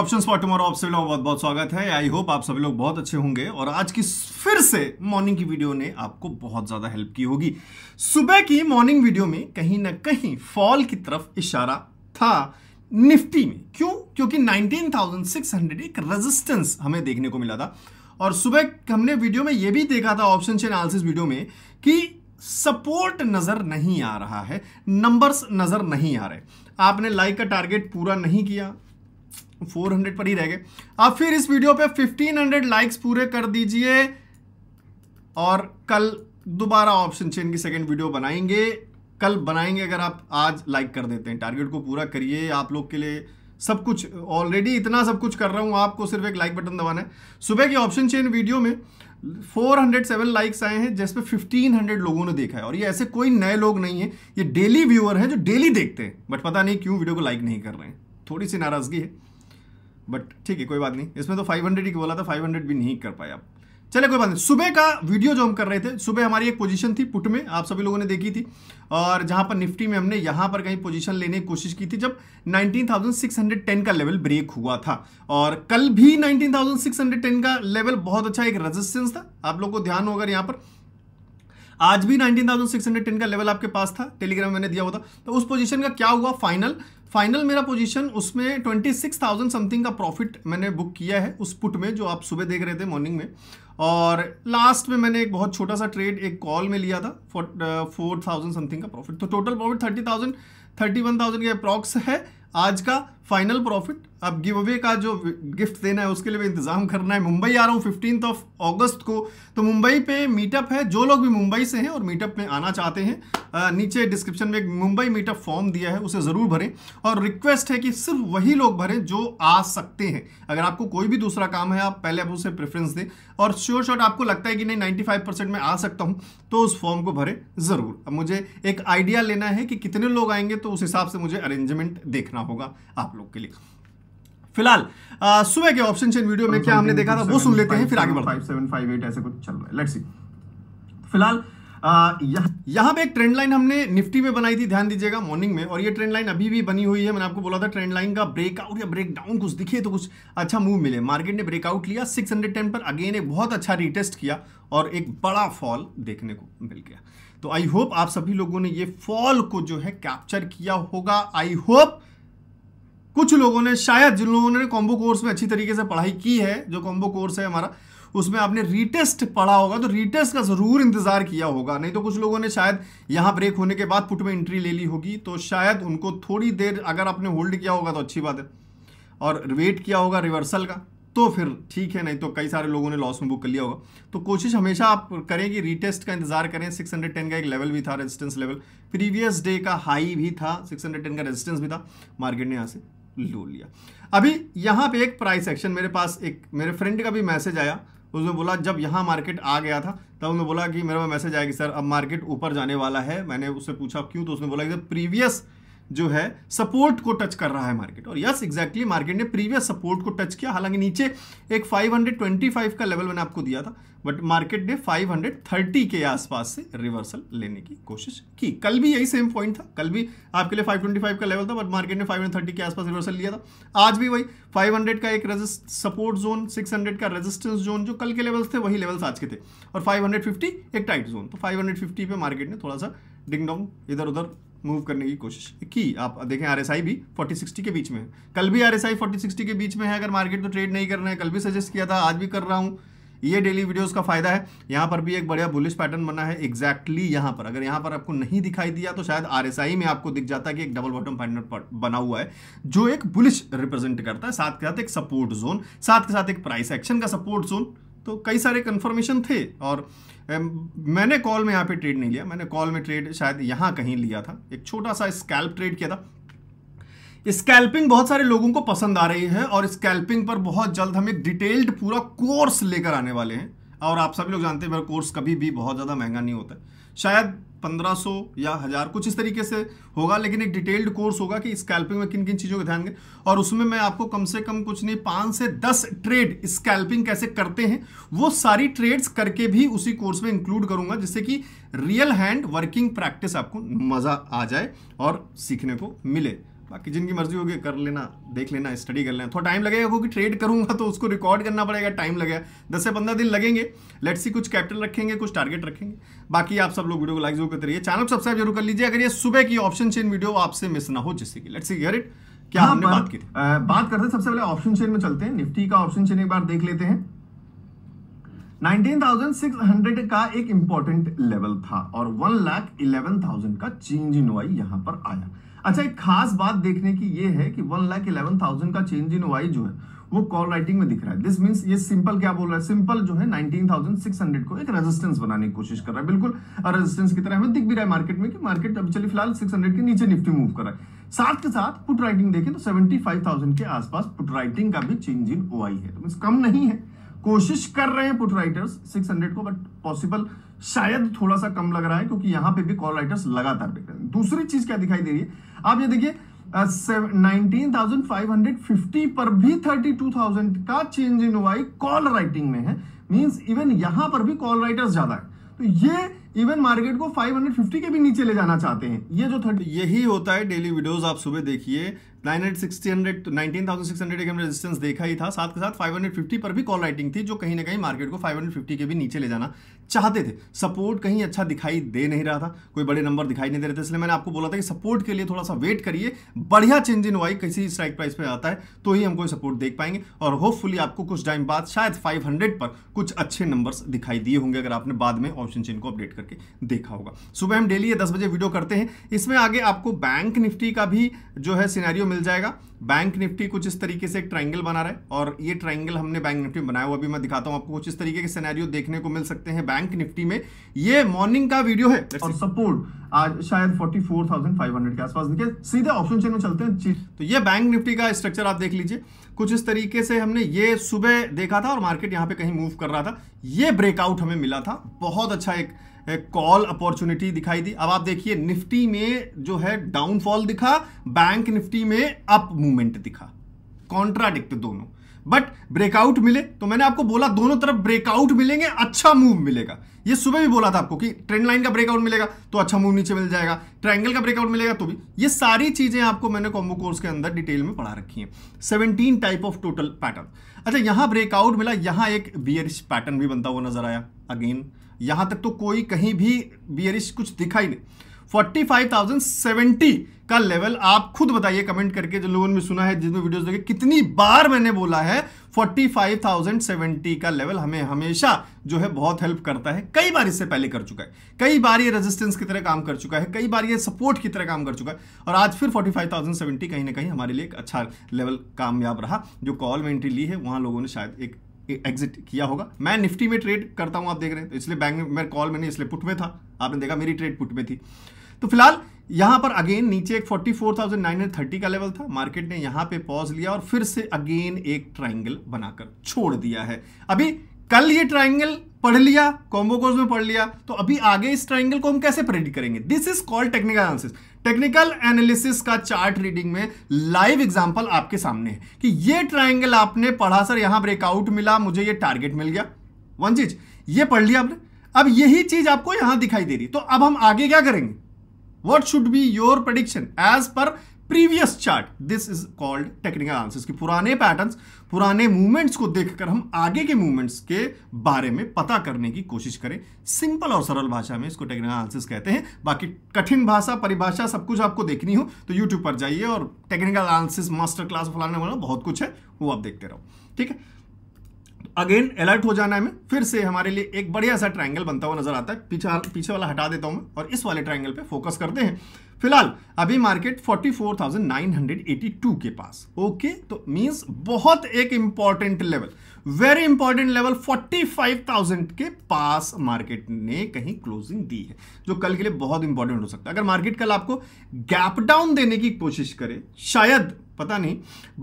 Option for tomorrow आप सभी लोगों बहुत बहुत स्वागत है आई होप आप सभी लोग बहुत अच्छे होंगे और आज की फिर से मॉर्निंग की वीडियो ने आपको बहुत ज़्यादा हेल्प की होगी सुबह की मॉर्निंग वीडियो में कहीं ना कहीं फॉल की तरफ इशारा था निफ्टी में क्यों क्योंकि 19,600 एक रेजिस्टेंस हमें देखने को मिला था और सुबह हमने वीडियो में यह भी देखा था ऑप्शन चेन एनालिसिस वीडियो में कि सपोर्ट नजर नहीं आ रहा है नंबर्स नजर नहीं आ रहे आपने लाइक का टारगेट पूरा नहीं किया फोर हंड्रेड पर ही रह गए आप फिर इस वीडियो पे फिफ्टीन हंड्रेड लाइक्स पूरे कर दीजिए और कल दोबारा ऑप्शन चेन की सेकेंड वीडियो बनाएंगे कल बनाएंगे अगर आप आज लाइक कर देते हैं टारगेट को पूरा करिए आप लोग के लिए सब कुछ ऑलरेडी इतना सब कुछ कर रहा हूं आपको सिर्फ एक लाइक बटन दबाना है सुबह की ऑप्शन चेन वीडियो में 407 लाइक्स आए हैं जिसपे 1500 लोगों ने देखा है और ये ऐसे कोई नए लोग नहीं है ये डेली व्यूअर हैं जो डेली देखते हैं बट पता नहीं क्यों वीडियो को लाइक नहीं कर रहे हैं थोड़ी सी नाराज़गी है बट ठीक है कोई बात नहीं इसमें तो 500 ही बोला था 500 भी नहीं कर पाए आप चले कोई बात नहीं सुबह का वीडियो जो हम कर रहे थे सुबह हमारी एक पोजीशन थी पुट में आप सभी लोगों ने देखी थी और जहां पर निफ्टी में हमने यहां पर कहीं पोजीशन लेने की कोशिश की थी जब 19,610 का लेवल ब्रेक हुआ था और कल भी 19,610 का लेवल बहुत अच्छा एक रेजिस्टेंस था आप लोगों को ध्यान होगा यहां पर आज भी 19,610 का लेवल आपके पास था टेलीग्राम मैंने दिया हुआ था तो उस पोजीशन का क्या हुआ फाइनल फाइनल मेरा पोजीशन उसमें ट्वेंटी सिक्स थाउजेंड समथिंग का प्रॉफिट मैंने बुक किया है उस पुट में जो आप सुबह देख रहे थे मॉर्निंग में और लास्ट में मैंने एक बहुत छोटा सा ट्रेड एक कॉल में लिया था फोर थाउजेंड समथिंग का प्रॉफिट तो total profit thirty thousand thirty one thousand के अप्रॉक्स है आज का फाइनल प्रॉफिट अब गिव अवे का जो गिफ्ट देना है उसके लिए भी इंतजाम करना है मुंबई आ रहा हूँ फिफ्टीन ऑफ अगस्त को तो मुंबई पे मीटअप है जो लोग भी मुंबई से हैं और मीटअप में आना चाहते हैं नीचे डिस्क्रिप्शन में एक मुंबई मीटअप फॉर्म दिया है उसे ज़रूर भरें और रिक्वेस्ट है कि सिर्फ वही लोग भरें जो आ सकते हैं अगर आपको कोई भी दूसरा काम है आप पहले आप उसे प्रेफरेंस दें और श्योर श्योर आपको लगता है कि नहीं नाइन्टी फाइव परसेंट आ सकता हूँ तो उस फॉर्म को भरें ज़रूर अब मुझे एक आइडिया लेना है कि कितने लोग आएंगे तो उस हिसाब से मुझे अरेंजमेंट देखना होगा आप लोग के लिए फिलहाल सुबह के ऑप्शन चेन वीडियो में क्या हमने देखा था वो सुन लेते हैं फिर आगे बढ़ते हैं फाइव एट ऐसे कुछ चल रहा है लेट्स सी फिलहाल यह, यहाँ पे एक ट्रेंड लाइन हमने निफ्टी में बनाई थी ध्यान दीजिएगा मॉर्निंग में और ये ट्रेंड लाइन अभी भी बनी हुई है मैंने आपको बोला था ट्रेंड लाइन का ब्रेकआउट या ब्रेकडाउन कुछ दिखे तो कुछ अच्छा मूव मिले मार्केट ने ब्रेकआउट लिया 610 पर अगेन एक बहुत अच्छा रिटेस्ट किया और एक बड़ा फॉल देखने को मिल गया तो आई होप आप सभी लोगों ने ये फॉल को जो है कैप्चर किया होगा आई होप कुछ लोगों ने शायद जिन लोगों ने कॉम्बो कोर्स में अच्छी तरीके से पढ़ाई की है जो कॉम्बो कोर्स है हमारा उसमें आपने रीटेस्ट पढ़ा होगा तो रीटेस्ट का ज़रूर इंतज़ार किया होगा नहीं तो कुछ लोगों ने शायद यहाँ ब्रेक होने के बाद पुट में एंट्री ले ली होगी तो शायद उनको थोड़ी देर अगर आपने होल्ड किया होगा तो अच्छी बात है और वेट किया होगा रिवर्सल का तो फिर ठीक है नहीं तो कई सारे लोगों ने लॉस में बुक कर लिया होगा तो कोशिश हमेशा आप करें कि रीटेस्ट का इंतजार करें 610 का एक लेवल भी था रेजिस्टेंस लेवल प्रीवियस डे का हाई भी था 610 का रेजिस्टेंस भी था मार्केट ने यहाँ से लो लिया अभी यहाँ पे एक प्राइस एक्शन मेरे पास एक मेरे फ्रेंड का भी मैसेज आया उसने बोला जब यहाँ मार्केट आ गया था तब उसने बोला कि मेरे पास मैसेज आया कि सर अब मार्केट ऊपर जाने वाला है मैंने उससे पूछा क्यों तो उसने बोला कि प्रीवियस जो है सपोर्ट को टच कर रहा है मार्केट और यस एग्जैक्टली मार्केट ने प्रीवियस सपोर्ट को टच किया हालांकि नीचे एक 525 का लेवल मैंने आपको दिया था बट मार्केट ने 530 के आसपास से रिवर्सल लेने की कोशिश की कल भी यही सेम पॉइंट था कल भी आपके लिए 525 का लेवल था बट मार्केट ने 530 के आसपास रिवर्सल लिया था आज भी वही 500 का एक रेजिस्ट सपोर्ट जोन 600 का रेजिस्टेंस जोन जो कल के लेवल्स थे वही लेवल्स आज के थे और 550 एक टाइट जोन तो 550 पे मार्केट ने थोड़ा सा डिंग डाउन इधर उधर मूव करने की कोशिश की आप देखें आर भी फोर्टी सिक्सटी के बीच में कल भी आर एस फोर्टी सिक्सटी के बीच में है अगर मार्केट तो ट्रेड नहीं कर रहे हैं कल भी सजेस्ट किया था आज भी कर रहा हूँ ये डेली वीडियोस का फायदा है यहाँ पर भी एक बढ़िया बुलिश पैटर्न बना है एग्जैक्टली exactly यहाँ पर अगर यहाँ पर आपको नहीं दिखाई दिया तो शायद आरएसआई में आपको दिख जाता है कि एक डबल बॉटम पैटर्न बना हुआ है जो एक बुलिश रिप्रेजेंट करता है साथ के साथ एक सपोर्ट जोन साथ के साथ एक प्राइस एक्शन का सपोर्ट जोन तो कई सारे कन्फर्मेशन थे और मैंने कॉल में यहाँ पे ट्रेड नहीं लिया मैंने कॉल में ट्रेड शायद यहाँ कहीं लिया था एक छोटा सा स्कैल्प ट्रेड किया था स्कैल्पिंग बहुत सारे लोगों को पसंद आ रही है और स्कैल्पिंग पर बहुत जल्द हम एक डिटेल्ड पूरा कोर्स लेकर आने वाले हैं और आप सभी लोग जानते हैं मेरा कोर्स कभी भी बहुत ज़्यादा महंगा नहीं होता है शायद 1500 या हज़ार कुछ इस तरीके से होगा लेकिन एक डिटेल्ड कोर्स होगा कि स्कैल्पिंग में किन किन चीज़ों का ध्यान दें और उसमें मैं आपको कम से कम कुछ नहीं पाँच से दस ट्रेड स्कैल्पिंग कैसे करते हैं वो सारी ट्रेड्स करके भी उसी कोर्स में इंक्लूड करूंगा जिससे कि रियल हैंड वर्किंग प्रैक्टिस आपको मज़ा आ जाए और सीखने को मिले बाकी जिनकी मर्जी होगी कर लेना देख लेना स्टडी कर लेना थोड़ा टाइम लगेगा क्योंकि ट्रेड करूंगा तो उसको रिकॉर्ड करना पड़ेगा टाइम लगेगा दस से पंद्रह दिन लगेंगे लेट्स सी कुछ कैपिटल रखेंगे कुछ टारगेट रखेंगे बाकी आप सब लोग वीडियो को लाइक जरूर करते रहिए चैनल सब्सक्राइब जरूर कर लीजिए अगर ये सुबह की ऑप्शन चेन वीडियो आपसे मिस ना हो जिससे कि लेट्स हियर इट क्या हाँ, हमने बात की बात करते हैं सबसे पहले ऑप्शन चेन में चलते हैं निफ्टी का ऑप्शन चेन एक बार देख लेते हैं 19,600 का एक इंपॉर्टेंट लेवल था और वन लाख इलेवन थाउजेंड का चेंज इन वाई यहां पर आया अच्छा एक खास बात देखने की ये है कि वन लाख इलेवन थाउजेंड का चेंज इन वाई जो है वो कॉल राइटिंग में दिख रहा है दिस मीन्स ये सिंपल क्या बोल रहा है सिंपल जो है हंड्रेड को एक रेजिस्टेंस बनाने की कोशिश कर रहा है बिल्कुल रेजिस्टेंस की तरह हमें दिख भी रहा है मार्केट में कि मार्केट अभी चलिए फिलहाल हंड्रेड के नीचे निफ्टी मूव कर रहा है साथ के साथ पुट राइटिंग देखें तो थाउजेंड के आसपास पुट राइटिंग का भी चेंज इन ओ है तो कम नहीं है कोशिश कर रहे हैं पुट राइटर्स 600 को बट पॉसिबल शायद थोड़ा सा कम लग रहा है क्योंकि यहां पे भी कॉल राइटर्स लगातार बिक रहे हैं दूसरी चीज क्या दिखाई दे रही है आप ये देखिए नाइनटीन पर भी थर्टी टू थाउजेंड का change in OI call writing में है मीन्स इवन यहां पर भी कॉल राइटर्स ज्यादा है तो ये इवन मार्केट को 550 के भी नीचे ले जाना चाहते हैं ये जो थर्टी यही होता है डेली वीडियोस आप सुबह देखिए nine hundred sixty hundred thousand six hundred देखा ही था साथ के साथ 550 हंड्रेड फिफ्टी पर भी कॉल राइटिंग थी जो कहीं ना कहीं मार्केट को फाइव हंड्रेड फिफ्टी के भी नीचे ले जाना चाहते थे सपोर्ट कहीं अच्छा दिखाई दे नहीं रहा था कोई बड़े नंबर दिखाई नहीं दे रहे थे इसलिए मैंने आपको बोला था कि सपोर्ट के लिए थोड़ा सा वेट करिए बढ़िया चेंज इन वाई किसी स्ट्राइक प्राइस पर आता है तो ही हम कोई सपोर्ट देख पाएंगे और होपफुली आपको कुछ टाइम बाद शायद फाइव हंड्रेड पर कुछ अच्छे नंबर दिखाई दिए होंगे अगर आपने बाद में ऑप्शन चेन को अपडेट करके देखा होगा सुबह हम डेली दस बजे वीडियो करते हैं इसमें आगे आपको बैंक निफ्टी का भी जो है सीनारियो मिल मिल जाएगा बैंक निफ्टी कुछ इस तरीके से एक ट्राइंगल बना रहा है और ये ट्राइंगल हमने बैंक निफ्टी में बनाया हुआ अभी मैं दिखाता हूं आपको कुछ इस तरीके के सिनेरियो देखने को मिल सकते हैं बैंक निफ्टी में ये मॉर्निंग का वीडियो है और सपोर्ट आज शायद 44,500 के आसपास देखिए सीधे ऑप्शन चेन में चलते हैं तो ये बैंक निफ्टी का स्ट्रक्चर आप देख लीजिए कुछ इस तरीके से हमने ये सुबह देखा था और मार्केट यहाँ पे कहीं मूव कर रहा था ये ब्रेकआउट हमें मिला था बहुत अच्छा एक कॉल अपॉर्चुनिटी दिखाई दी अब आप देखिए निफ्टी में जो है डाउनफॉल दिखा बैंक निफ्टी में अप मूवमेंट दिखा कॉन्ट्राडिक्ट दोनों बट ब्रेकआउट मिले तो मैंने आपको बोला दोनों तरफ ब्रेकआउट मिलेंगे अच्छा मूव मिलेगा ये सुबह भी बोला था आपको कि ट्रेंड लाइन का ब्रेकआउट मिलेगा तो अच्छा मूव नीचे मिल जाएगा ट्रायंगल का ब्रेकआउट मिलेगा तो भी ये सारी चीजें आपको मैंने कॉम्बो कोर्स के अंदर डिटेल में पढ़ा रखी है seventeen type of total pattern अच्छा यहां ब्रेकआउट मिला यहां एक बियरिश पैटर्न भी बनता हुआ नजर आया अगेन यहां तक तो कोई कहीं भी बियरिश कुछ दिखाई नहीं फोर्टी फाइव थाउजेंड सेवेंटी का लेवल आप खुद बताइए कमेंट करके जो लोगों ने सुना है जिसमें वीडियोस देखे कितनी बार मैंने बोला है 45,070 का लेवल हमें हमेशा जो है बहुत हेल्प करता है कई बार इससे पहले कर चुका है कई बार ये रेजिस्टेंस की तरह काम कर चुका है कई बार ये सपोर्ट की तरह काम कर चुका है और आज फिर 45,070 कहीं ना कहीं हमारे लिए एक अच्छा लेवल कामयाब रहा जो कॉल में एंट्री ली है वहां लोगों ने शायद एक एग्जिट किया होगा मैं निफ्टी में ट्रेड करता हूं आप देख रहे हैं तो इसलिए बैंक में कॉल मैंने इसलिए पुट में था आपने देखा मेरी ट्रेड पुट में थी तो फिलहाल यहां पर अगेन नीचे एक 44,930 का लेवल था मार्केट ने यहां पे पॉज लिया और फिर से अगेन एक ट्राइंगल बनाकर छोड़ दिया है अभी कल ये ट्राइंगल पढ़ लिया कॉम्बोकोज में पढ़ लिया तो अभी आगे इस ट्राइंगल को हम कैसे प्रेडिक्ट करेंगे this is called technical analysis technical analysis का चार्ट रीडिंग में लाइव एग्जाम्पल आपके सामने है कि ये ट्राइंगल आपने पढ़ा सर यहां ब्रेकआउट मिला मुझे ये टारगेट मिल गया वन चीज ये पढ़ लिया आपने अब यही चीज आपको यहां दिखाई दे रही तो अब हम आगे क्या करेंगे what should be your prediction as per previous chart this is called technical answers की पुराने पैटर्न पुराने मूवमेंट्स को देखकर हम आगे के मूवमेंट्स के बारे में पता करने की कोशिश करें सिंपल और सरल भाषा में इसको टेक्निकल आंसर्स कहते हैं बाकी कठिन भाषा परिभाषा सब कुछ आपको देखनी हो तो यूट्यूब पर जाइए और टेक्निकल आंसर्स मास्टर क्लास फलाने वाला बहुत कुछ है वो आप देखते रहो ठीक है अगेन अलर्ट हो जाना है हमें फिर से हमारे लिए एक बढ़िया सा ट्राइंगल बनता हुआ नजर आता है पीछे पीछे वाला हटा देता हूं मैं और इस वाले ट्राइंगल पे फोकस करते हैं फिलहाल अभी मार्केट 44,982 के पास ओके तो मींस बहुत एक important level very important level 45,000 के पास मार्केट ने कहीं क्लोजिंग दी है जो कल के लिए बहुत इंपॉर्टेंट हो सकता है अगर मार्केट कल आपको गैप डाउन देने की कोशिश करे शायद पता नहीं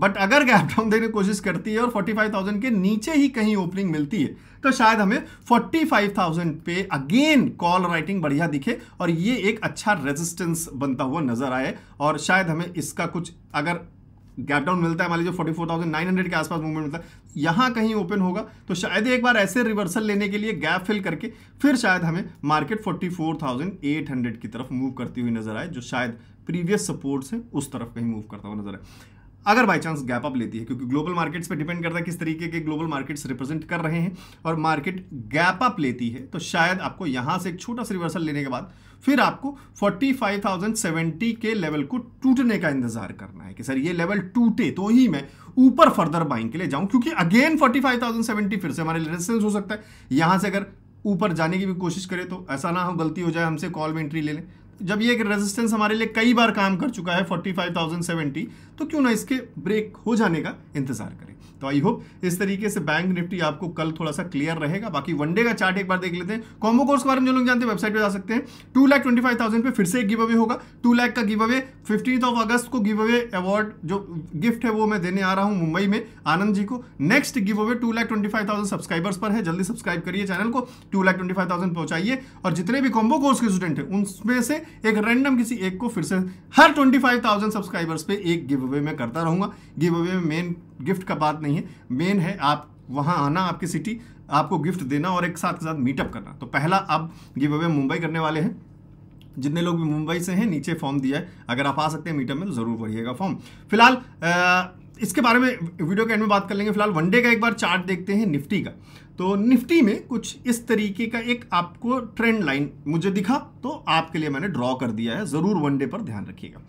बट अगर गैप डाउन देने की कोशिश करती है और 45,000 के नीचे ही कहीं ओपनिंग मिलती है तो शायद हमें 45,000 पे अगेन कॉल राइटिंग बढ़िया दिखे और ये एक अच्छा रेजिस्टेंस बनता हुआ नजर आए और शायद हमें इसका कुछ अगर गैप डाउन मिलता है मान लीजिए 44,900 के आसपास मूवमेंट मिलता है यहाँ कहीं ओपन होगा तो शायद एक बार ऐसे रिवर्सल लेने के लिए गैप फिल करके फिर शायद हमें मार्केट 44,800 की तरफ मूव करती हुई नजर आए जो शायद प्रीवियस सपोर्ट से उस तरफ कहीं मूव करता हुआ नजर है अगर बाई चांस गैप अप लेती है क्योंकि ग्लोबल मार्केट्स पे डिपेंड करता है किस तरीके के ग्लोबल मार्केट्स रिप्रेजेंट कर रहे हैं और मार्केट गैप अप लेती है तो शायद आपको यहां से एक छोटा सा रिवर्सल लेने के बाद फिर आपको 45,070 के लेवल को टूटने का इंतजार करना है कि सर ये लेवल टूटे तो ही मैं ऊपर फर्दर बाइंग के लिए जाऊं क्योंकि अगेन 45,070 फिर से हमारे रेजिस्टेंस हो सकता है यहां से अगर ऊपर जाने की भी कोशिश करें तो ऐसा ना हो गलती हो जाए हमसे कॉल में एंट्री ले लें जब ये एक रेजिस्टेंस हमारे लिए कई बार काम कर चुका है 45,070 तो क्यों ना इसके ब्रेक हो जाने का इंतजार करें तो आई होप इस तरीके से बैंक निफ्टी आपको कल थोड़ा सा क्लियर रहेगा बाकी वनडे का चार्ट एक बार देख लेते हैं कॉम्बो कोर्स के बारे में जो लोग जानते हैं वेबसाइट पे जा सकते हैं two lakh twenty five thousand पर फिर से एक गिव अवे होगा टू लाख का give away fifteen of August को गिव अवे अवार्ड जो गिफ्ट है वो मैं देने आ रहा हूं मुंबई में आनंद जी को next give away two lakh twenty five thousand subscribers पर है जल्दी सब्सक्राइब करिए चैनल को two lakh twenty five thousand पहुंचाइए और जितने भी कॉम्बो कोर्स के स्टूडेंट हैं उनमें से एक रैंडम किसी एक को फिर से हर ट्वेंटी फाइव थाउजेंड सब्सक्राइबर्स पर एक गिव अवे मैं करता रहूँगा गिव अवे में मेन गिफ्ट का बात नहीं है मेन है आप वहाँ आना आपकी सिटी आपको गिफ्ट देना और एक साथ के साथ मीटअप करना तो पहला आप गिव अवे मुंबई करने वाले हैं जितने लोग भी मुंबई से हैं नीचे फॉर्म दिया है अगर आप आ सकते हैं मीटअप में तो ज़रूर भरिएगा फॉर्म फिलहाल इसके बारे में वीडियो के एंड में बात कर लेंगे फिलहाल वनडे का एक बार चार्ट देखते हैं निफ्टी का तो निफ्टी में कुछ इस तरीके का एक आपको ट्रेंड लाइन मुझे दिखा तो आपके लिए मैंने ड्रॉ कर दिया है ज़रूर वनडे पर ध्यान रखिएगा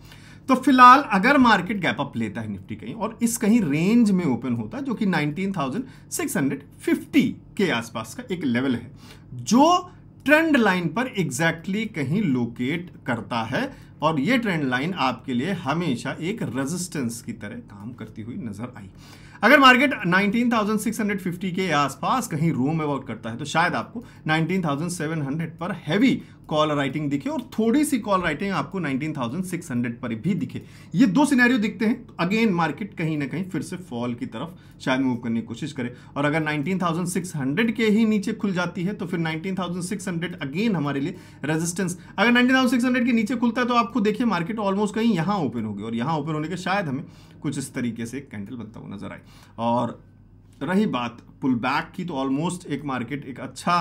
तो फिलहाल अगर मार्केट गैप अप लेता है निफ्टी कहीं और इस कहीं रेंज में ओपन होता है जो कि 19,650 के आसपास का एक लेवल है जो ट्रेंड लाइन पर एग्जैक्टली exactly कहीं लोकेट करता है और ये ट्रेंड लाइन आपके लिए हमेशा एक रेजिस्टेंस की तरह काम करती हुई नजर आई अगर मार्केट 19,650 के आसपास कहीं रूम अबाउट करता है तो शायद आपको 19,700 पर हैवी कॉल राइटिंग दिखे और थोड़ी सी कॉल राइटिंग आपको 19,600 पर भी दिखे ये दो सिनेरियो दिखते हैं तो अगेन मार्केट कहीं ना कहीं फिर से फॉल की तरफ शायद मूव करने की कोशिश करे और अगर 19,600 के ही नीचे खुल जाती है तो फिर 19,600 अगेन हमारे लिए रेजिस्टेंस अगर 19,600 के नीचे खुलता है तो आपको देखिए मार्केट ऑलमोस्ट कहीं यहाँ ओपन होगी और यहाँ ओपन होने के शायद हमें कुछ इस तरीके से कैंडल बनता हुआ नजर आए और रही बात पुल बैक की तो ऑलमोस्ट एक मार्केट एक अच्छा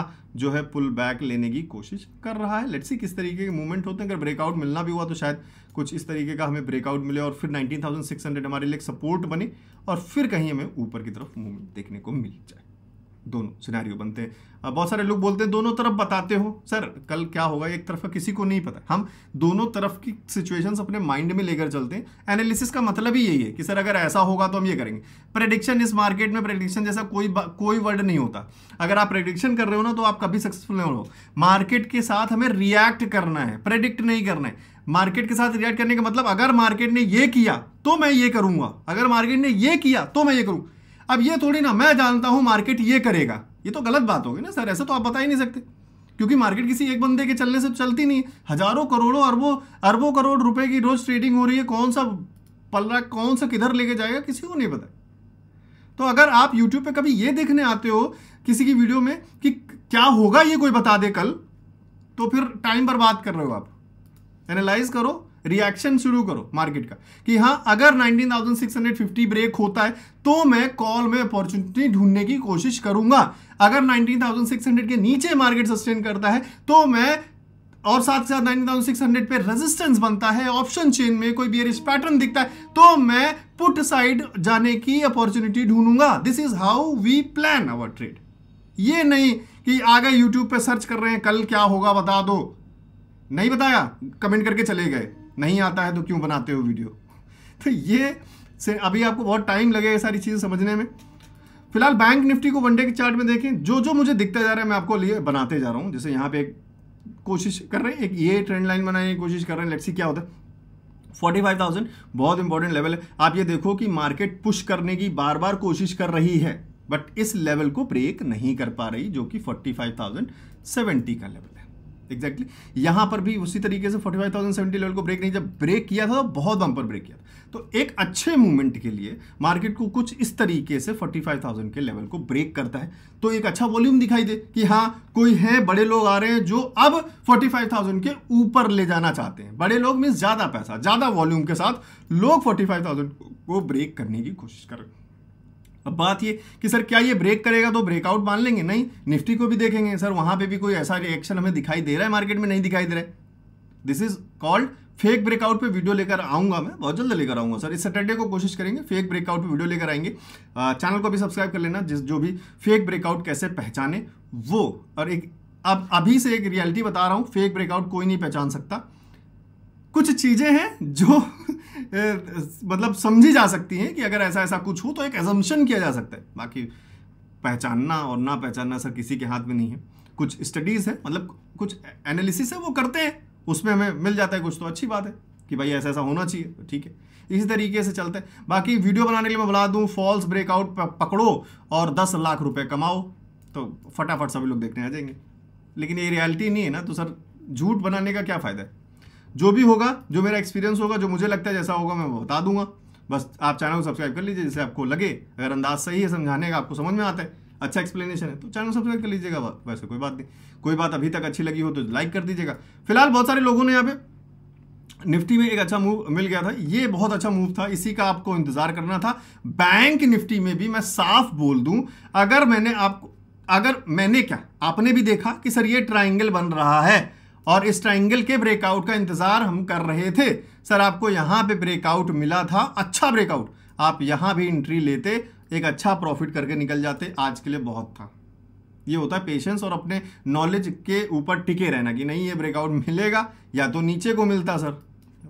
जो है पुल बैक लेने की कोशिश कर रहा है लेट्स सी किस तरीके के मूवमेंट होते हैं अगर ब्रेकआउट मिलना भी हुआ तो शायद कुछ इस तरीके का हमें ब्रेकआउट मिले और फिर 19,600 हमारे लिए सपोर्ट बने और फिर कहीं हमें ऊपर की तरफ मूवमेंट देखने को मिल जाए दोनों सिनेरियो बनते हैं बहुत सारे लोग बोलते हैं दोनों तरफ बताते हो सर कल क्या होगा एक तरफ का किसी को नहीं पता हम दोनों तरफ की सिचुएशंस अपने माइंड में लेकर चलते हैं एनालिसिस का मतलब ही यही है कि सर अगर ऐसा होगा तो हम ये करेंगे प्रेडिक्शन इस मार्केट में प्रेडिक्शन जैसा कोई कोई वर्ड नहीं होता अगर आप प्रेडिक्शन कर रहे हो ना तो आप कभी सक्सेसफुल नहीं हो मार्केट के साथ हमें रिएक्ट करना है प्रेडिक्ट नहीं करना है मार्केट के साथ रिएक्ट करने का मतलब अगर मार्केट ने ये किया तो मैं ये करूंगा अगर मार्केट ने ये किया तो मैं ये करूँगा अब ये थोड़ी ना मैं जानता हूँ मार्केट ये करेगा ये तो गलत बात होगी ना सर ऐसा तो आप बता ही नहीं सकते क्योंकि मार्केट किसी एक बंदे के चलने से चलती नहीं हजारों करोड़ों अरबों अरबों करोड़ रुपए की रोज ट्रेडिंग हो रही है कौन सा पल रहा कौन सा किधर लेके जाएगा किसी को नहीं पता तो अगर आप यूट्यूब पे कभी ये देखने आते हो किसी की वीडियो में कि क्या होगा ये कोई बता दे कल तो फिर टाइम बात कर रहे हो आप एनालाइज करो रिएक्शन शुरू करो मार्केट का कि हाँ अगर 19,650 ब्रेक होता है तो मैं कॉल में अपॉर्चुनिटी ढूंढने की कोशिश करूंगा अगर 19,600 के नीचे मार्केट सस्टेन करता है तो मैं और साथ साथ 19,600 थाउजेंड सिक्स पे रेजिस्टेंस बनता है ऑप्शन चेन में कोई बियरिश पैटर्न दिखता है तो मैं पुट साइड जाने की अपॉर्चुनिटी ढूंढूंगा this is how we plan our trade ये नहीं कि आगे यूट्यूब पे सर्च कर रहे हैं कल क्या होगा बता दो नहीं बताया कमेंट करके चले गए नहीं आता है तो क्यों बनाते हो वीडियो तो ये से अभी आपको बहुत टाइम लगेगा सारी चीज़ें समझने में फिलहाल बैंक निफ्टी को वनडे के चार्ट में देखें जो जो मुझे दिखता जा रहा है मैं आपको लिए बनाते जा रहा हूँ जैसे यहाँ पे एक कोशिश कर रहे हैं एक ये ट्रेंड लाइन बनाने की कोशिश कर रहे हैं लेक्सी क्या होता है 45,000 बहुत इंपॉर्टेंट लेवल है आप ये देखो कि मार्केट पुश करने की बार बार कोशिश कर रही है बट इस लेवल को ब्रेक नहीं कर पा रही जो कि 45,070 का लेवल एग्जैक्टली exactly. यहां पर भी उसी तरीके से 45,070 लेवल को ब्रेक नहीं जब ब्रेक किया था तो बहुत पर ब्रेक किया तो एक अच्छे मूवमेंट के लिए मार्केट को कुछ इस तरीके से 45,000 के लेवल को ब्रेक करता है तो एक अच्छा वॉल्यूम दिखाई दे कि हाँ कोई है बड़े लोग आ रहे हैं जो अब 45,000 के ऊपर ले जाना चाहते हैं बड़े लोग मीन्स ज़्यादा पैसा ज़्यादा वॉल्यूम के साथ लोग फोर्टी को ब्रेक करने की कोशिश कर रहे हैं अब बात ये कि सर क्या ये ब्रेक करेगा तो ब्रेकआउट मान लेंगे नहीं निफ्टी को भी देखेंगे सर वहां पे भी कोई ऐसा रिएक्शन हमें दिखाई दे रहा है मार्केट में नहीं दिखाई दे रहा है this is called fake breakout पे वीडियो लेकर आऊंगा मैं बहुत जल्द लेकर आऊंगा सर इस सैटरडे को कोशिश करेंगे फेक ब्रेकआउट पे वीडियो लेकर आएंगे चैनल को भी सब्सक्राइब कर लेना जिस जो भी फेक ब्रेकआउट कैसे पहचाने वो और एक अब अभी से एक रियलिटी बता रहा हूँ फेक ब्रेकआउट कोई नहीं पहचान सकता कुछ चीज़ें हैं जो मतलब समझी जा सकती हैं कि अगर ऐसा ऐसा कुछ हो तो एक एजम्पन किया जा सकता है बाकी पहचानना और ना पहचानना सर किसी के हाथ में नहीं है कुछ स्टडीज़ है मतलब कुछ एनालिसिस है वो करते हैं उसमें हमें मिल जाता है कुछ तो अच्छी बात है कि भाई ऐसा ऐसा होना चाहिए तो ठीक है इसी तरीके से चलते हैं बाकी वीडियो बनाने के लिए मैं बुला दूँ फॉल्स ब्रेकआउट पकड़ो और दस लाख रुपये कमाओ तो फटाफट सभी लोग देखने आ जाएंगे लेकिन ये रियलिटी नहीं है ना तो सर झूठ बनाने का क्या फ़ायदा है जो भी होगा जो मेरा एक्सपीरियंस होगा जो मुझे लगता है जैसा होगा मैं बता दूंगा बस आप चैनल को सब्सक्राइब कर लीजिए जैसे आपको लगे अगर अंदाज सही है समझाने का आपको समझ में आता है अच्छा एक्सप्लेनेशन है तो चैनल सब्सक्राइब कर लीजिएगा वैसे कोई बात नहीं कोई बात अभी तक अच्छी लगी हो तो लाइक कर दीजिएगा फिलहाल बहुत सारे लोगों ने यहाँ पे निफ्टी में एक अच्छा मूव मिल गया था ये बहुत अच्छा मूव था इसी का आपको इंतजार करना था बैंक निफ्टी में भी मैं साफ बोल दूं अगर मैंने आपको अगर मैंने क्या आपने भी देखा कि सर ये ट्राइंगल बन रहा है और इस ट्राइंगल के ब्रेकआउट का इंतज़ार हम कर रहे थे सर आपको यहाँ पे ब्रेकआउट मिला था अच्छा ब्रेकआउट आप यहाँ भी एंट्री लेते एक अच्छा प्रॉफिट करके निकल जाते आज के लिए बहुत था ये होता है पेशेंस और अपने नॉलेज के ऊपर टिके रहना कि नहीं ये ब्रेकआउट मिलेगा या तो नीचे को मिलता सर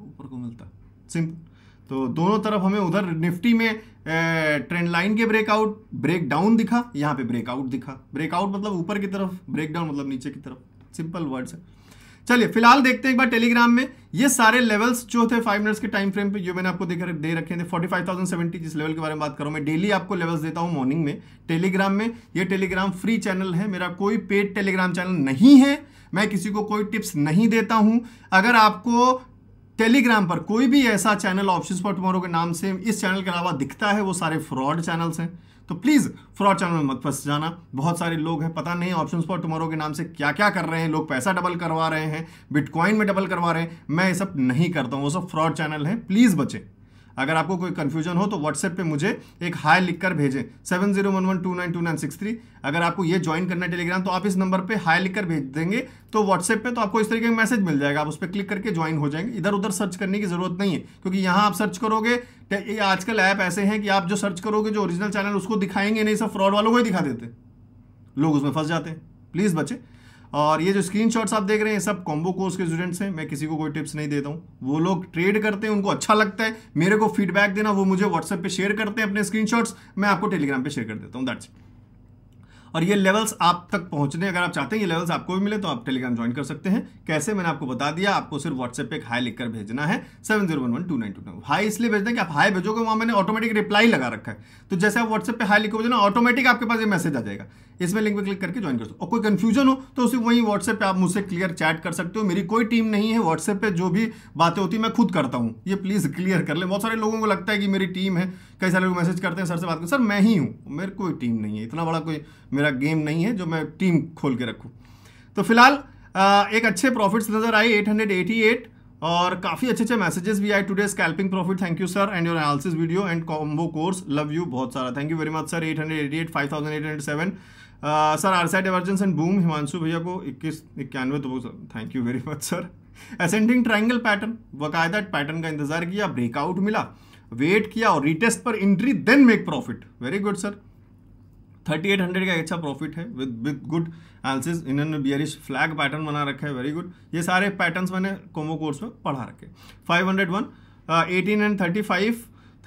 ऊपर को मिलता सिंपल तो दोनों तरफ हमें उधर निफ्टी में ट्रेंड लाइन के ब्रेकआउट ब्रेक डाउन दिखा यहाँ पे ब्रेकआउट दिखा ब्रेकआउट मतलब ऊपर की तरफ ब्रेकडाउन मतलब नीचे की तरफ सिंपल वर्ड्स है चलिए फिलहाल देखते हैं एक बार टेलीग्राम में ये सारे लेवल्स जो थे फाइव मिनट्स के टाइम फ्रेम पे जो मैंने आपको देकर दे रखे थे फोर्टी फाइव थाउजेंड सेवेंटी जिस लेवल के बारे में बात करूँ मैं डेली आपको लेवल्स देता हूँ मॉर्निंग में टेलीग्राम में ये टेलीग्राम फ्री चैनल है मेरा कोई पेड टेलीग्राम चैनल नहीं है मैं किसी को कोई टिप्स नहीं देता हूं अगर आपको टेलीग्राम पर कोई भी ऐसा चैनल ऑप्शन फॉर टुमारो के नाम से इस चैनल के अलावा दिखता है वो सारे फ्रॉड चैनल्स हैं तो प्लीज़ फ्रॉड चैनल में मत फंस जाना बहुत सारे लोग हैं पता नहीं ऑप्शन फॉर टुमारो के नाम से क्या क्या कर रहे हैं लोग पैसा डबल करवा रहे हैं बिटकॉइन में डबल करवा रहे हैं मैं ये सब नहीं करता हूँ वो सब फ्रॉड चैनल हैं प्लीज़ बचें अगर आपको कोई कन्फ्यूजन हो तो व्हाट्सएप पे मुझे एक हाई लिखकर भेजें seven zero one one two nine two nine six three अगर आपको ये ज्वाइन करना है टेलीग्राम तो आप इस नंबर पर हाई लिखकर भेज देंगे तो व्हाट्सएप पे तो आपको इस तरीके का मैसेज मिल जाएगा आप उस पर क्लिक करके ज्वाइन हो जाएंगे इधर उधर सर्च करने की जरूरत नहीं है क्योंकि यहाँ आप सर्च करोगे आजकल ऐप ऐसे हैं कि आप जो सर्च करोगे जो ओरिजिनल चैनल उसको दिखाएंगे नहीं सब फ्रॉड वालों को ही दिखा देते लोग उसमें फंस जाते हैं प्लीज़ बचे और ये जो स्क्रीनशॉट्स आप देख रहे हैं सब कॉम्बो कोर्स के स्टूडेंट्स हैं मैं किसी को कोई टिप्स नहीं देता हूँ वो लोग ट्रेड करते हैं उनको अच्छा लगता है मेरे को फीडबैक देना वो मुझे व्हाट्सएप पे शेयर करते हैं अपने स्क्रीनशॉट्स मैं आपको टेलीग्राम पे शेयर कर देता हूँ दैट्स और ये लेवल्स आप तक पहुंचने अगर आप चाहते हैं ये लेवल्स आपको भी मिले तो आप टेलीग्राम ज्वाइन कर सकते हैं कैसे मैंने आपको बता दिया आपको सिर्फ व्हाट्सएप पे हाई लिखकर भेजना है seven zero one one two nine two nine hi इसलिए भेजना कि आप हाई भेजोगे वहाँ मैंने ऑटोमेटिक रिप्लाई लगा रखा है तो जैसे आप व्हाट्सएप पर हाई लिखोगे ना ऑटोमेटिक आपके पास ये मैसेज आ जाएगा इसमें लिंक पर क्लिक करके ज्वाइन कर सकते हो और कोई कन्फ्यूजन हो तो उसे वहीं व्हाट्सएप पे आप मुझसे क्लियर चैट कर सकते हो मेरी कोई टीम नहीं है व्हाट्सएप पे जो भी बातें होती मैं खुद करता हूँ ये प्लीज़ क्लियर कर ले बहुत सारे लोगों को लगता है कि मेरी टीम है कई सारे लोग मैसेज करते हैं सर से बात करें सर मैं ही हूँ मेरी कोई टीम नहीं है इतना बड़ा कोई मेरा गेम नहीं है जो मैं टीम खोल के रखूँ तो फिलहाल एक अच्छे प्रॉफिट्स नज़र आए 888 और काफ़ी अच्छे अच्छे मैसेजेस भी आए today scalping profit thank you sir and your analysis video and combo course love you बहुत सारा thank you very much sir eight hundred eighty eight five thousand eight hundred seven sir side divergence and boom Himanshu भैया को इक्कीस इक्यानवे तो thank you very much sir ascending triangle pattern बकायदा pattern का इंतजार किया ब्रेकआउट मिला वेट किया और रिटेस्ट पर entry then make profit very good sir 3800 का अच्छा प्रॉफिट है विद विद गुड एनालिसिस इन्होंने बियरिश फ्लैग पैटर्न बना रखा है वेरी गुड ये सारे पैटर्न्स मैंने कोमो कोर्स में पढ़ा रखे 501 18 and 35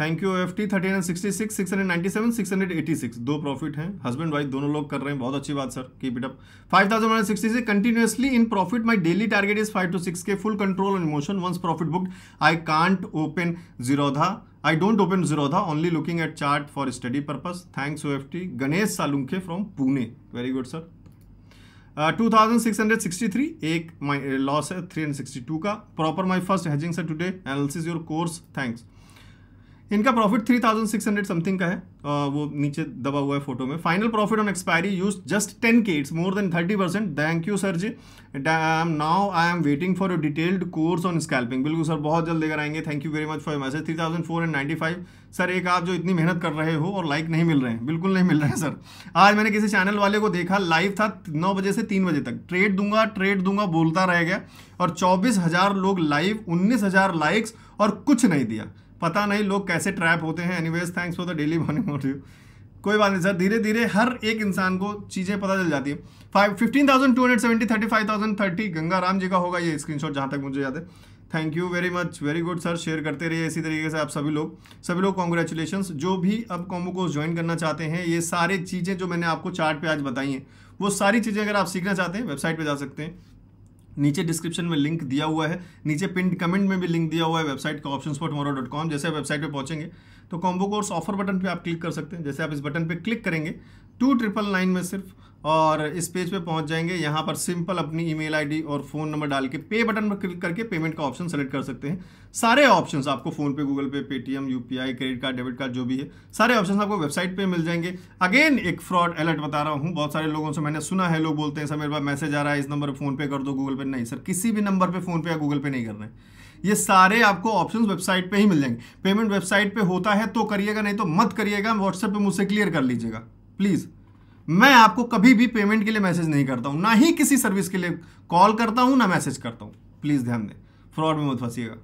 thank you F T thirty hundred sixty six six ninety seven six hundred eighty six दो प्रॉफिट हैं हस्बैंड वाइफ दोनों लोग कर रहे हैं बहुत अच्छी बात sir keep it up five thousand six continuously in profit my daily target is five to six के full control on emotion once profit booked I can't open Zerodha I don't open Zerodha only looking eight chart for study purpose thanks O F T Ganesh Salunkhe from Pune very good sir two thousand six hundred sixty three एक my loss uh, है three hundred sixty two का proper my first hedging sir today analysis your course thanks इनका profit 3600 something का है आ, वो नीचे दबा हुआ है फोटो में final profit on expiry use just ten K it's more than 30 percent thank you sir ji I am now I am waiting for a detailed course on scalping बिल्कुल सर बहुत जल्द लेकर आएंगे thank you very much for message three thousand four five sir एक आप जो इतनी मेहनत कर रहे हो और लाइक नहीं मिल रहे हैं बिल्कुल नहीं मिल रहे हैं सर आज मैंने किसी चैनल वाले को देखा लाइव था नौ बजे से तीन बजे तक ट्रेड दूंगा ट्रेड दूंगा बोलता रह गया और चौबीस हजार लोग लाइव उन्नीस हजार लाइक्स और कुछ नहीं दिया पता नहीं लोग कैसे ट्रैप होते हैं anyways thanks for the daily morning motive कोई बात नहीं सर धीरे धीरे हर एक इंसान को चीज़ें पता चल जाती है five fifteen thousand two hundred seventy thirty five thousand thirty Ganga Ram ji का होगा ये स्क्रीनशॉट जहाँ तक मुझे याद है thank you very much very good sir share करते रहिए इसी तरीके से आप सभी लोग सभी लोग कॉन्ग्रेचुलेशन जो भी अब कॉम्बो कोर्स ज्वाइन करना चाहते हैं ये सारी चीज़ें जो मैंने आपको चार्ट पे आज बताई हैं वो सारी चीज़ें अगर आप सीखना चाहते हैं वेबसाइट पे जा सकते हैं नीचे डिस्क्रिप्शन में लिंक दिया हुआ है नीचे पिंड कमेंट में भी लिंक दिया हुआ है वेबसाइट का option for tomorrow dot com जैसे वेबसाइट पर पहुंचेंगे तो कॉम्बो कोर्स ऑफर बटन पर आप क्लिक कर सकते हैं जैसे आप इस बटन पर क्लिक करेंगे टू ट्रिपल नाइन में सिर्फ और इस पेज पे पहुंच जाएंगे यहाँ पर सिंपल अपनी ईमेल आईडी और फ़ोन नंबर डाल के पे बटन पर क्लिक करके पेमेंट का ऑप्शन सेलेक्ट कर सकते हैं सारे ऑप्शंस आपको phone PhonePe Google Pay Paytm UPI credit card debit card जो भी है सारे ऑप्शंस आपको वेबसाइट पे मिल जाएंगे अगेन एक फ्रॉड अलर्ट बता रहा हूँ बहुत सारे लोगों से मैंने सुना है लोग बोलते हैं सर मेरे पास मैसेज आ रहा है इस नंबर पर फोन पे कर दो गूगल पे नहीं सर किसी भी नंबर पर फोन पे या गूगल पे नहीं करना है ये सारे आपको ऑप्शंस वेबसाइट पे ही मिल जाएंगे पेमेंट वेबसाइट पे होता है तो करिएगा नहीं तो मत करिएगा व्हाट्सएप पे मुझसे क्लियर कर लीजिएगा प्लीज़ मैं आपको कभी भी पेमेंट के लिए मैसेज नहीं करता हूँ ना ही किसी सर्विस के लिए कॉल करता हूँ ना मैसेज करता हूँ प्लीज़ ध्यान दें फ्रॉड में मत फंसिएगा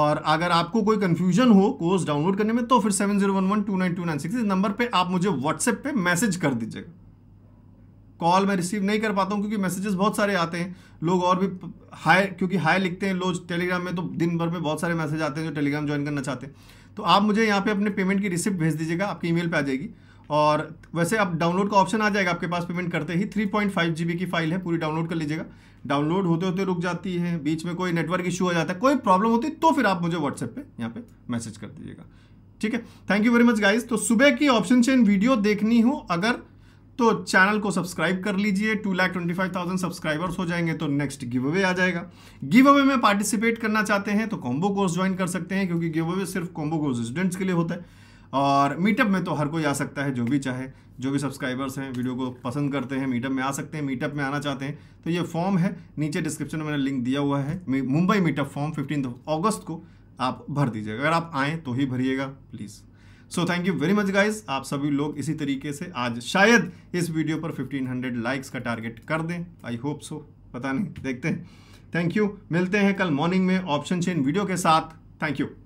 और अगर आपको कोई कन्फ्यूजन हो कोर्स डाउनलोड करने में तो फिर seven zero one one two nine two nine six इस नंबर पर आप मुझे व्हाट्सएप पर मैसेज कर दीजिएगा कॉल मैं रिसीव नहीं कर पाता हूँ क्योंकि मैसेजेस बहुत सारे आते हैं लोग और भी हाई क्योंकि हाई लिखते हैं लोग टेलीग्राम में तो दिन भर में बहुत सारे मैसेज आते हैं जो टेलीग्राम ज्वाइन करना चाहते हैं तो आप मुझे यहाँ पे अपने पेमेंट की रिसिप्ट भेज दीजिएगा आपकी ईमेल पे आ जाएगी और वैसे आप डाउनलोड का ऑप्शन आ जाएगा आपके पास पेमेंट करते ही 3.5 पॉइंट की फाइल है पूरी डाउनलोड कर लीजिएगा डाउनलोड होते होते रुक जाती है बीच में कोई नेटवर्क इशू हो जाता है कोई प्रॉब्लम होती है तो फिर आप मुझे व्हाट्सएप पे यहाँ पे मैसेज कर दीजिएगा ठीक है thank you very much guys तो सुबह की ऑप्शन चेन वीडियो देखनी हो अगर तो चैनल को सब्सक्राइब कर लीजिए two lakh twenty five thousand subscribers हो जाएंगे तो नेक्स्ट गिव अवे आ जाएगा गिव अवे में पार्टिसिपेट करना चाहते हैं तो कॉम्बो कोर्स ज्वाइन कर सकते हैं क्योंकि गिव अवे सिर्फ कॉम्बो कोर्स स्टूडेंट्स के लिए होता है और मीटअप में तो हर कोई आ सकता है जो भी चाहे जो भी सब्सक्राइबर्स हैं वीडियो को पसंद करते हैं मीटअप में आ सकते हैं मीटअप में आना चाहते हैं तो ये फॉर्म है नीचे डिस्क्रिप्शन में मैंने लिंक दिया हुआ है मुंबई मीटअप फॉर्म फिफ्टीन अगस्त को आप भर दीजिएगा अगर आप आएँ तो ही भरिएगा please so thank you very much guys आप सभी लोग इसी तरीके से आज शायद इस वीडियो पर 1500 लाइक्स का टारगेट कर दें आई होप सो पता नहीं देखते हैं थैंक यू मिलते हैं कल मॉर्निंग में ऑप्शन चेन वीडियो के साथ थैंक यू